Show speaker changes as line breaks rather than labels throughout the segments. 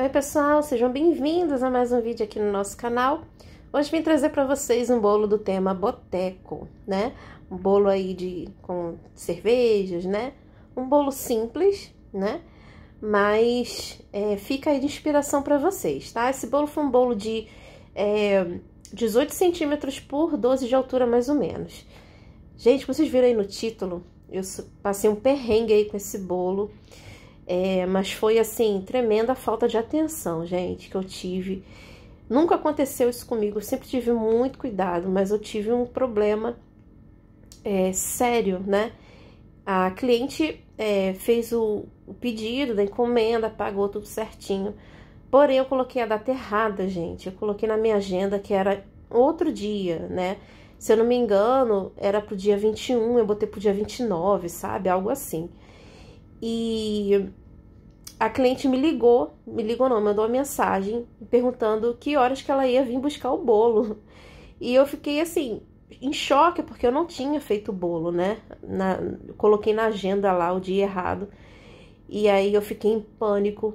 Oi pessoal, sejam bem-vindos a mais um vídeo aqui no nosso canal. Hoje vim trazer para vocês um bolo do tema boteco, né? Um bolo aí de com cervejas, né? Um bolo simples, né? Mas é, fica aí de inspiração para vocês, tá? Esse bolo foi um bolo de é, 18 centímetros por 12 de altura, mais ou menos. Gente, vocês viram aí no título, eu passei um perrengue aí com esse bolo. É, mas foi assim, tremenda falta de atenção, gente, que eu tive. Nunca aconteceu isso comigo, eu sempre tive muito cuidado, mas eu tive um problema é, sério, né? A cliente é, fez o, o, pedido da encomenda, pagou tudo certinho. Porém, eu coloquei a data errada, gente. Eu coloquei na minha agenda que era outro dia, né? Se eu não me engano, era pro dia 21, eu botei pro dia 29, sabe? Algo assim. E a cliente me ligou, me ligou não, mandou uma mensagem perguntando que horas que ela ia vir buscar o bolo. E eu fiquei assim, em choque, porque eu não tinha feito o bolo, né? Na, coloquei na agenda lá o dia errado. E aí eu fiquei em pânico.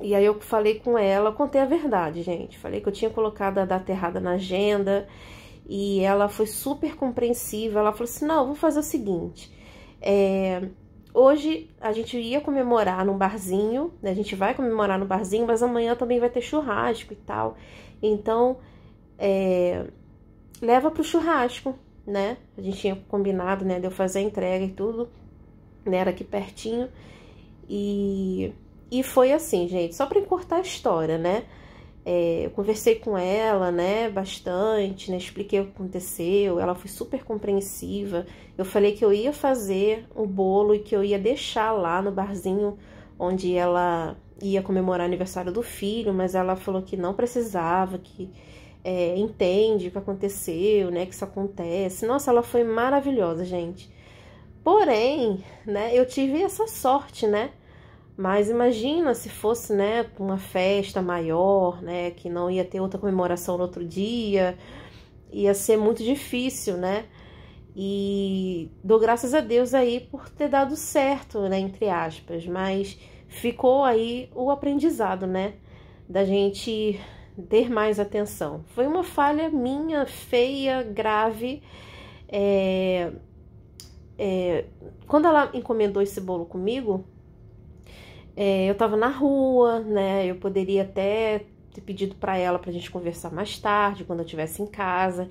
E aí eu falei com ela, contei a verdade, gente. Falei que eu tinha colocado a data errada na agenda. E ela foi super compreensiva. Ela falou assim: não, vou fazer o seguinte. É, hoje a gente ia comemorar num barzinho, né? a gente vai comemorar no barzinho, mas amanhã também vai ter churrasco e tal. Então, é, leva pro churrasco, né? A gente tinha combinado, né, de eu fazer a entrega e tudo, né? Era aqui pertinho. E, e foi assim, gente, só para encurtar a história, né? É, eu conversei com ela, né, bastante, né, expliquei o que aconteceu, ela foi super compreensiva. Eu falei que eu ia fazer o bolo e que eu ia deixar lá no barzinho onde ela ia comemorar o aniversário do filho, mas ela falou que não precisava, que é, entende o que aconteceu, né, que isso acontece. Nossa, ela foi maravilhosa, gente. Porém, né, eu tive essa sorte, né, mas imagina se fosse, né, uma festa maior, né, que não ia ter outra comemoração no outro dia, ia ser muito difícil, né? E dou graças a Deus aí por ter dado certo, né, entre aspas, mas ficou aí o aprendizado, né, da gente ter mais atenção. Foi uma falha minha, feia, grave. É, é, quando ela encomendou esse bolo comigo, é, eu estava na rua, né? Eu poderia até ter pedido para ela para a gente conversar mais tarde, quando eu estivesse em casa.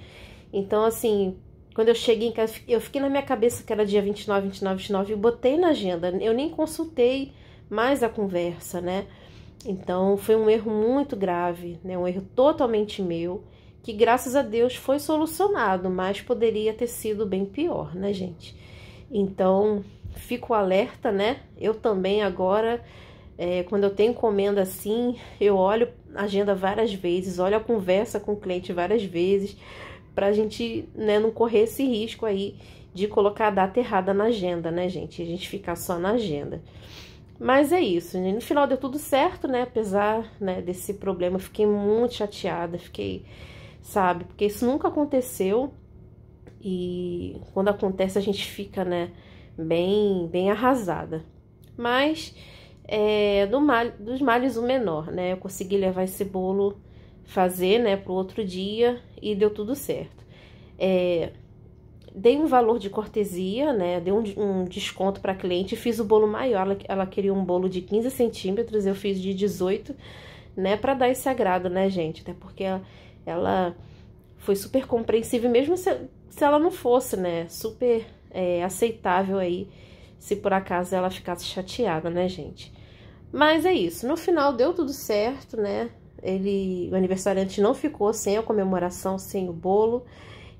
Então, assim, quando eu cheguei em casa, eu fiquei na minha cabeça que era dia 29, 29, 29 e botei na agenda. Eu nem consultei mais a conversa, né? Então, foi um erro muito grave, né? Um erro totalmente meu, que graças a Deus foi solucionado, mas poderia ter sido bem pior, né, gente? Então, fico alerta, né? Eu também agora, é, quando eu tenho encomenda assim, eu olho a agenda várias vezes, olho a conversa com o cliente várias vezes, para a gente né, não correr esse risco aí de colocar a data errada na agenda, né, gente? A gente ficar só na agenda. Mas é isso, no final deu tudo certo, né? Apesar né, desse problema, fiquei muito chateada, fiquei, sabe? Porque isso nunca aconteceu e quando acontece a gente fica, né? bem, bem arrasada. Mas é, do mal, dos males o menor, né? Eu consegui levar esse bolo, fazer, né, pro outro dia e deu tudo certo. É, dei um valor de cortesia, né? Dei um, um desconto para cliente, fiz o bolo maior. Ela, ela, queria um bolo de 15 centímetros, eu fiz de 18, né? Para dar esse agrado, né, gente? Até porque ela, ela foi super compreensiva, mesmo se, se ela não fosse, né? Super é, aceitável aí, se por acaso ela ficasse chateada, né, gente? Mas é isso, no final deu tudo certo, né? Ele, o aniversariante não ficou sem a comemoração, sem o bolo.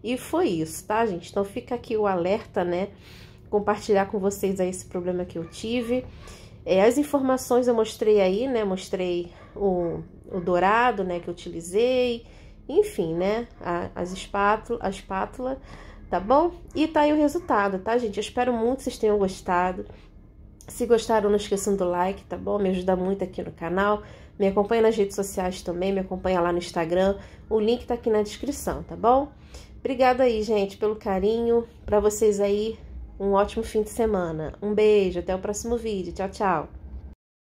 E foi isso, tá, gente? Então fica aqui o alerta, né? Compartilhar com vocês aí esse problema que eu tive. É, as informações eu mostrei aí, né? Mostrei o, o dourado, né? Que eu utilizei. Enfim, né? A, as espátula, a espátula tá bom? E tá aí o resultado, tá, gente? Eu espero muito que vocês tenham gostado. Se gostaram, não esqueçam do like, tá bom? Me ajuda muito aqui no canal. Me acompanha nas redes sociais também, me acompanha lá no Instagram. O link tá aqui na descrição, tá bom? Obrigada aí, gente, pelo carinho. Para vocês aí, um ótimo fim de semana. Um beijo, até o próximo vídeo. Tchau, tchau.